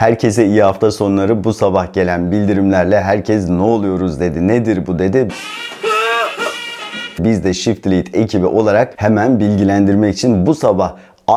Herkese iyi hafta sonları. Bu sabah gelen bildirimlerle herkes ne oluyoruz dedi. Nedir bu dedi. Biz de Shift Lead ekibi olarak hemen bilgilendirmek için bu sabah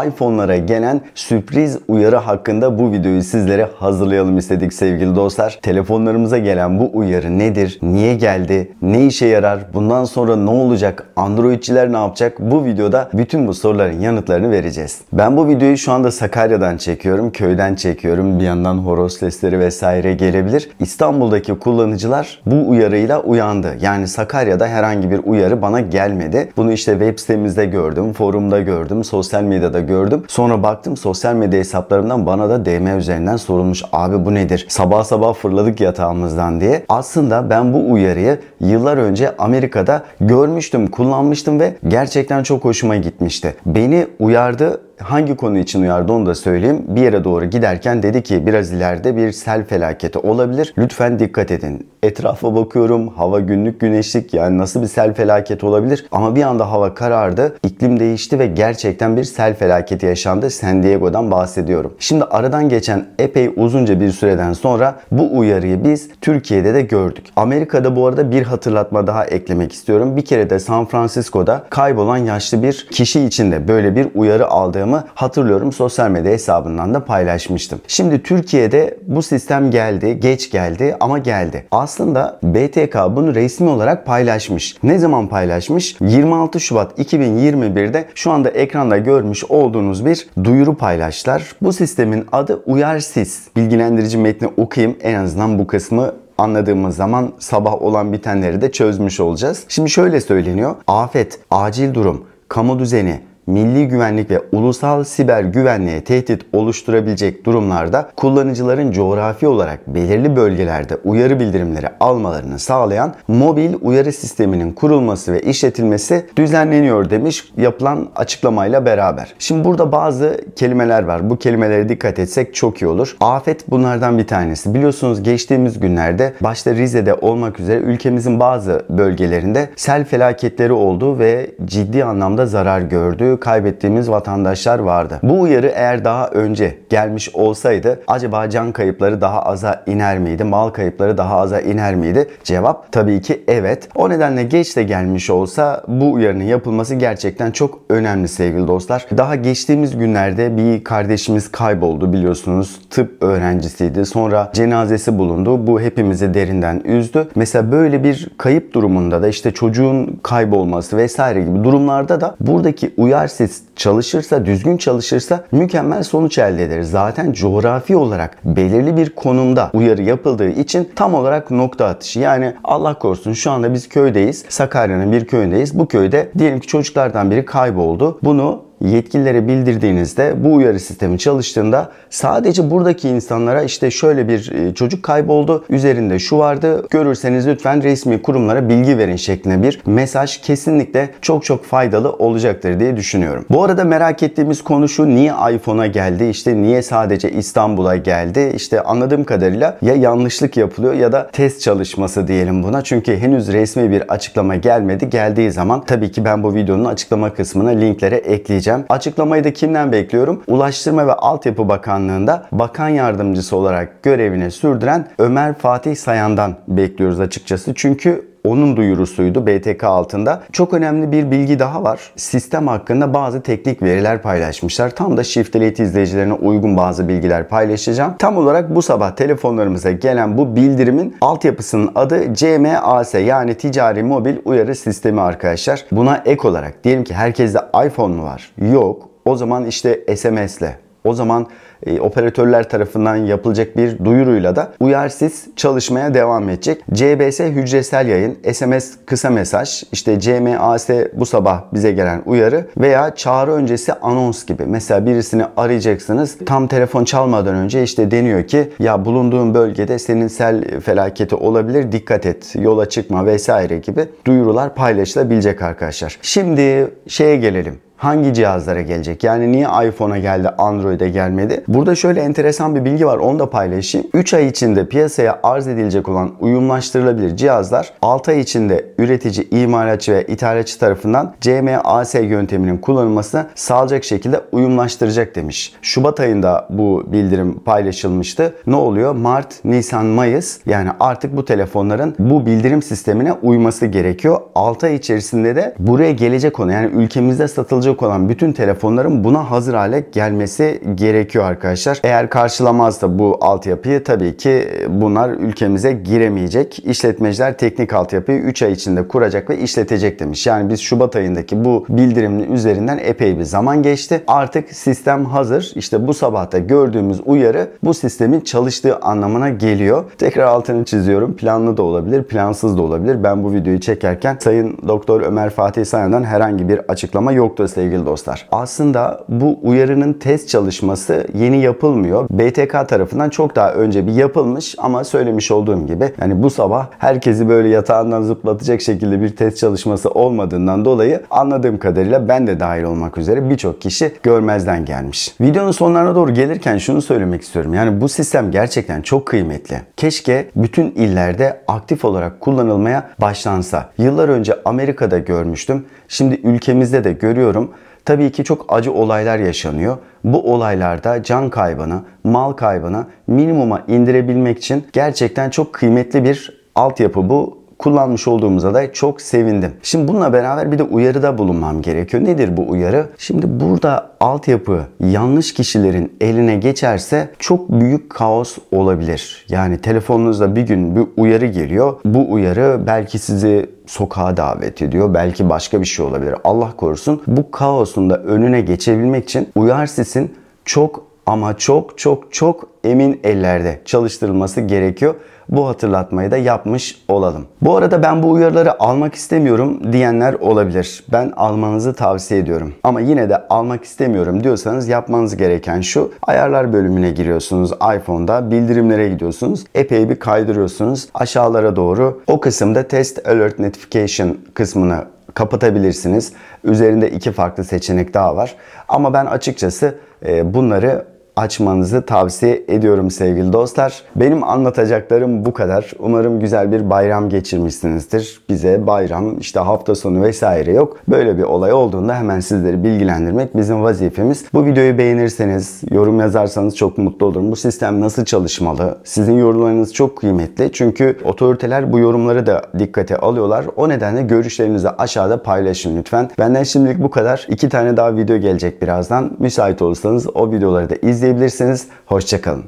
iPhone'lara gelen sürpriz uyarı hakkında bu videoyu sizlere hazırlayalım istedik sevgili dostlar. Telefonlarımıza gelen bu uyarı nedir? Niye geldi? Ne işe yarar? Bundan sonra ne olacak? Androidçiler ne yapacak? Bu videoda bütün bu soruların yanıtlarını vereceğiz. Ben bu videoyu şu anda Sakarya'dan çekiyorum, köyden çekiyorum. Bir yandan horoz sesleri vesaire gelebilir. İstanbul'daki kullanıcılar bu uyarıyla uyandı. Yani Sakarya'da herhangi bir uyarı bana gelmedi. Bunu işte web sitemizde gördüm, forumda gördüm, sosyal medyada gördüm. Sonra baktım sosyal medya hesaplarımdan bana da DM üzerinden sorulmuş. Abi bu nedir? Sabah sabah fırladık yatağımızdan diye. Aslında ben bu uyarıyı yıllar önce Amerika'da görmüştüm, kullanmıştım ve gerçekten çok hoşuma gitmişti. Beni uyardı hangi konu için uyardı onu da söyleyeyim. Bir yere doğru giderken dedi ki biraz ileride bir sel felaketi olabilir. Lütfen dikkat edin. Etrafa bakıyorum. Hava günlük güneşlik yani nasıl bir sel felaketi olabilir? Ama bir anda hava karardı. iklim değişti ve gerçekten bir sel felaketi yaşandı. San Diego'dan bahsediyorum. Şimdi aradan geçen epey uzunca bir süreden sonra bu uyarıyı biz Türkiye'de de gördük. Amerika'da bu arada bir hatırlatma daha eklemek istiyorum. Bir kere de San Francisco'da kaybolan yaşlı bir kişi için de böyle bir uyarı aldığımı kullandığımı hatırlıyorum. Sosyal medya hesabından da paylaşmıştım. Şimdi Türkiye'de bu sistem geldi, geç geldi ama geldi. Aslında BTK bunu resmi olarak paylaşmış. Ne zaman paylaşmış? 26 Şubat 2021'de şu anda ekranda görmüş olduğunuz bir duyuru paylaştılar. Bu sistemin adı UyarSIS. Bilgilendirici metni okuyayım. En azından bu kısmı anladığımız zaman sabah olan bitenleri de çözmüş olacağız. Şimdi şöyle söyleniyor. Afet, acil durum, kamu düzeni, milli güvenlik ve ulusal siber güvenliğe tehdit oluşturabilecek durumlarda kullanıcıların coğrafi olarak belirli bölgelerde uyarı bildirimleri almalarını sağlayan mobil uyarı sisteminin kurulması ve işletilmesi düzenleniyor demiş yapılan açıklamayla beraber. Şimdi burada bazı kelimeler var. Bu kelimelere dikkat etsek çok iyi olur. Afet bunlardan bir tanesi. Biliyorsunuz geçtiğimiz günlerde başta Rize'de olmak üzere ülkemizin bazı bölgelerinde sel felaketleri oldu ve ciddi anlamda zarar gördü ömrü kaybettiğimiz vatandaşlar vardı. Bu uyarı eğer daha önce gelmiş olsaydı acaba can kayıpları daha aza iner miydi? Mal kayıpları daha aza iner miydi? Cevap tabii ki evet. O nedenle geç de gelmiş olsa bu uyarının yapılması gerçekten çok önemli sevgili dostlar. Daha geçtiğimiz günlerde bir kardeşimiz kayboldu biliyorsunuz. Tıp öğrencisiydi. Sonra cenazesi bulundu. Bu hepimizi derinden üzdü. Mesela böyle bir kayıp durumunda da işte çocuğun kaybolması vesaire gibi durumlarda da buradaki uyar yetersiz çalışırsa, düzgün çalışırsa mükemmel sonuç elde eder. Zaten coğrafi olarak belirli bir konumda uyarı yapıldığı için tam olarak nokta atışı. Yani Allah korusun şu anda biz köydeyiz. Sakarya'nın bir köyündeyiz. Bu köyde diyelim ki çocuklardan biri kayboldu. Bunu yetkililere bildirdiğinizde bu uyarı sistemi çalıştığında sadece buradaki insanlara işte şöyle bir e, çocuk kayboldu, üzerinde şu vardı, görürseniz lütfen resmi kurumlara bilgi verin şeklinde bir mesaj kesinlikle çok çok faydalı olacaktır diye düşünüyorum. Bu arada merak ettiğimiz konu şu niye iPhone'a geldi, işte niye sadece İstanbul'a geldi, işte anladığım kadarıyla ya yanlışlık yapılıyor ya da test çalışması diyelim buna. Çünkü henüz resmi bir açıklama gelmedi. Geldiği zaman tabii ki ben bu videonun açıklama kısmına linklere ekleyeceğim vereceğim. Açıklamayı da kimden bekliyorum? Ulaştırma ve Altyapı Bakanlığı'nda bakan yardımcısı olarak görevine sürdüren Ömer Fatih Sayan'dan bekliyoruz açıkçası. Çünkü onun duyurusuydu BTK altında. Çok önemli bir bilgi daha var. Sistem hakkında bazı teknik veriler paylaşmışlar. Tam da Shift Delete izleyicilerine uygun bazı bilgiler paylaşacağım. Tam olarak bu sabah telefonlarımıza gelen bu bildirimin altyapısının adı CMAS yani Ticari Mobil Uyarı Sistemi arkadaşlar. Buna ek olarak diyelim ki herkeste iPhone mu var? Yok. O zaman işte SMS'le o zaman e, operatörler tarafından yapılacak bir duyuruyla da uyarsız çalışmaya devam edecek. CBS hücresel yayın, SMS kısa mesaj, işte CMAS bu sabah bize gelen uyarı veya çağrı öncesi anons gibi. Mesela birisini arayacaksınız. Tam telefon çalmadan önce işte deniyor ki ya bulunduğun bölgede senin sel felaketi olabilir. Dikkat et. Yola çıkma vesaire gibi duyurular paylaşılabilecek arkadaşlar. Şimdi şeye gelelim hangi cihazlara gelecek? Yani niye iPhone'a geldi, Android'e gelmedi? Burada şöyle enteresan bir bilgi var onu da paylaşayım. 3 ay içinde piyasaya arz edilecek olan uyumlaştırılabilir cihazlar 6 ay içinde üretici, imalatçı ve ithalatçı tarafından CMAS yönteminin kullanılmasını sağlayacak şekilde uyumlaştıracak demiş. Şubat ayında bu bildirim paylaşılmıştı. Ne oluyor? Mart, Nisan, Mayıs yani artık bu telefonların bu bildirim sistemine uyması gerekiyor. 6 ay içerisinde de buraya gelecek onu, yani ülkemizde satılacak karşılık olan bütün telefonların buna hazır hale gelmesi gerekiyor arkadaşlar. Eğer karşılamazsa bu altyapıyı tabii ki bunlar ülkemize giremeyecek. İşletmeciler teknik altyapıyı 3 ay içinde kuracak ve işletecek demiş. Yani biz Şubat ayındaki bu bildirimin üzerinden epey bir zaman geçti. Artık sistem hazır. İşte bu sabahta gördüğümüz uyarı bu sistemin çalıştığı anlamına geliyor. Tekrar altını çiziyorum. Planlı da olabilir, plansız da olabilir. Ben bu videoyu çekerken Sayın Doktor Ömer Fatih Sayan'dan herhangi bir açıklama yoktu sevgili dostlar. Aslında bu uyarının test çalışması yeni yapılmıyor. BTK tarafından çok daha önce bir yapılmış ama söylemiş olduğum gibi yani bu sabah herkesi böyle yatağından zıplatacak şekilde bir test çalışması olmadığından dolayı anladığım kadarıyla ben de dahil olmak üzere birçok kişi görmezden gelmiş. Videonun sonlarına doğru gelirken şunu söylemek istiyorum. Yani bu sistem gerçekten çok kıymetli. Keşke bütün illerde aktif olarak kullanılmaya başlansa. Yıllar önce Amerika'da görmüştüm. Şimdi ülkemizde de görüyorum Tabii ki çok acı olaylar yaşanıyor. Bu olaylarda can kaybını, mal kaybını minimuma indirebilmek için gerçekten çok kıymetli bir altyapı bu kullanmış olduğumuza da çok sevindim. Şimdi bununla beraber bir de uyarıda bulunmam gerekiyor. Nedir bu uyarı? Şimdi burada altyapı yanlış kişilerin eline geçerse çok büyük kaos olabilir. Yani telefonunuzda bir gün bir uyarı geliyor. Bu uyarı belki sizi sokağa davet ediyor. Belki başka bir şey olabilir. Allah korusun. Bu kaosun da önüne geçebilmek için uyar Uyarsisin çok ama çok çok çok emin ellerde çalıştırılması gerekiyor bu hatırlatmayı da yapmış olalım. Bu arada ben bu uyarıları almak istemiyorum diyenler olabilir. Ben almanızı tavsiye ediyorum. Ama yine de almak istemiyorum diyorsanız yapmanız gereken şu. Ayarlar bölümüne giriyorsunuz iPhone'da. Bildirimlere gidiyorsunuz. Epey bir kaydırıyorsunuz. Aşağılara doğru o kısımda Test Alert Notification kısmını kapatabilirsiniz. Üzerinde iki farklı seçenek daha var. Ama ben açıkçası e, bunları açmanızı tavsiye ediyorum sevgili dostlar. Benim anlatacaklarım bu kadar. Umarım güzel bir bayram geçirmişsinizdir. Bize bayram, işte hafta sonu vesaire yok. Böyle bir olay olduğunda hemen sizleri bilgilendirmek bizim vazifemiz. Bu videoyu beğenirseniz, yorum yazarsanız çok mutlu olurum. Bu sistem nasıl çalışmalı? Sizin yorumlarınız çok kıymetli. Çünkü otoriteler bu yorumları da dikkate alıyorlar. O nedenle görüşlerinizi aşağıda paylaşın lütfen. Benden şimdilik bu kadar. İki tane daha video gelecek birazdan. Müsait olursanız o videoları da izleyin izleyebilirsiniz. Hoşçakalın.